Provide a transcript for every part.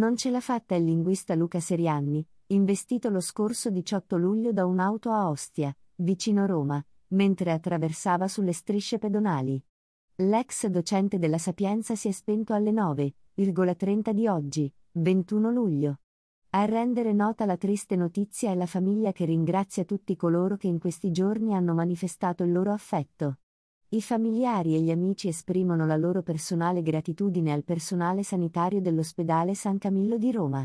Non ce l'ha fatta il linguista Luca Serianni, investito lo scorso 18 luglio da un'auto a Ostia, vicino Roma, mentre attraversava sulle strisce pedonali. L'ex docente della Sapienza si è spento alle 9,30 di oggi, 21 luglio. A rendere nota la triste notizia è la famiglia che ringrazia tutti coloro che in questi giorni hanno manifestato il loro affetto. I familiari e gli amici esprimono la loro personale gratitudine al personale sanitario dell'ospedale San Camillo di Roma.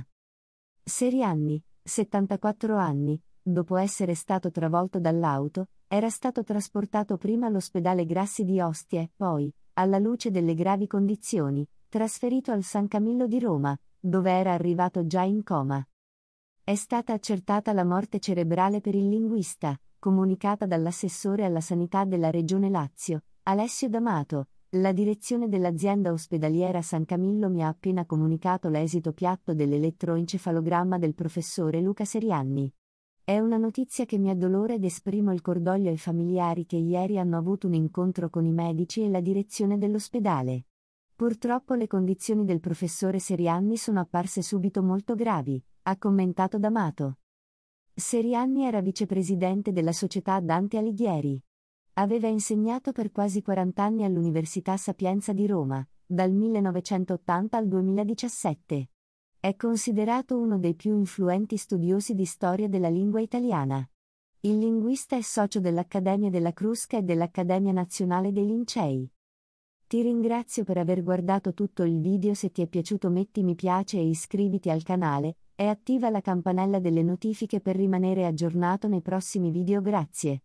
Serianni, 74 anni, dopo essere stato travolto dall'auto, era stato trasportato prima all'ospedale Grassi di Ostia e poi, alla luce delle gravi condizioni, trasferito al San Camillo di Roma, dove era arrivato già in coma. È stata accertata la morte cerebrale per il linguista, comunicata dall'assessore alla sanità della Regione Lazio, Alessio D'Amato, la direzione dell'azienda ospedaliera San Camillo mi ha appena comunicato l'esito piatto dell'elettroencefalogramma del professore Luca Serianni. È una notizia che mi addolora ed esprimo il cordoglio ai familiari che ieri hanno avuto un incontro con i medici e la direzione dell'ospedale. Purtroppo le condizioni del professore Serianni sono apparse subito molto gravi, ha commentato D'Amato. Serianni era vicepresidente della società Dante Alighieri. Aveva insegnato per quasi 40 anni all'Università Sapienza di Roma, dal 1980 al 2017. È considerato uno dei più influenti studiosi di storia della lingua italiana. Il linguista è socio dell'Accademia della Crusca e dell'Accademia Nazionale dei Lincei. Ti ringrazio per aver guardato tutto il video se ti è piaciuto metti mi piace e iscriviti al canale, e attiva la campanella delle notifiche per rimanere aggiornato nei prossimi video grazie.